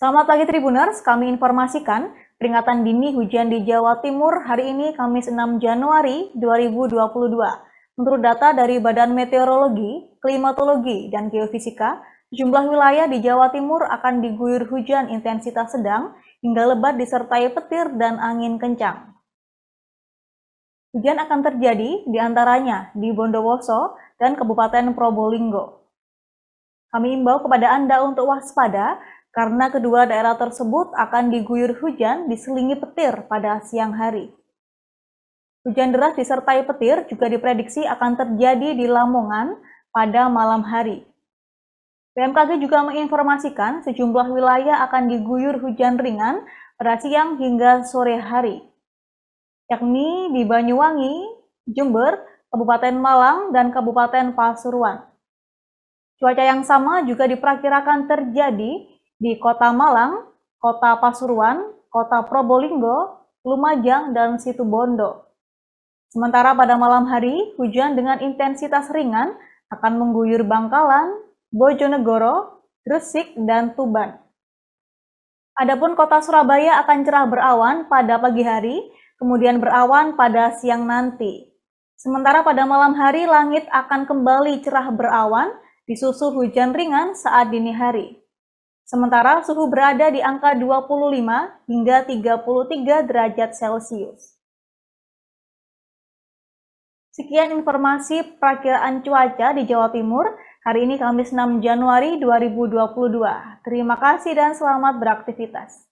Selamat pagi Tribuners, kami informasikan peringatan dini hujan di Jawa Timur hari ini Kamis 6 Januari 2022. Menurut data dari Badan Meteorologi, Klimatologi, dan Geofisika, jumlah wilayah di Jawa Timur akan diguyur hujan intensitas sedang hingga lebat disertai petir dan angin kencang. Hujan akan terjadi di antaranya di Bondowoso dan Kabupaten Probolinggo. Kami imbau kepada Anda untuk waspada karena kedua daerah tersebut akan diguyur hujan diselingi petir pada siang hari. Hujan deras disertai petir juga diprediksi akan terjadi di Lamongan pada malam hari. BMKG juga menginformasikan sejumlah wilayah akan diguyur hujan ringan pada siang hingga sore hari, yakni di Banyuwangi, Jember, Kabupaten Malang, dan Kabupaten Pasuruan. Cuaca yang sama juga diperkirakan terjadi di Kota Malang, Kota Pasuruan, Kota Probolinggo, Lumajang, dan Situbondo. Sementara pada malam hari, hujan dengan intensitas ringan akan mengguyur Bangkalan, Bojonegoro, Gresik, dan Tuban. Adapun kota Surabaya akan cerah berawan pada pagi hari, kemudian berawan pada siang nanti. Sementara pada malam hari, langit akan kembali cerah berawan, disusul hujan ringan saat dini hari. Sementara suhu berada di angka 25 hingga 33 derajat Celcius. Sekian informasi perakiraan cuaca di Jawa Timur hari ini Kamis 6 Januari 2022. Terima kasih dan selamat beraktivitas.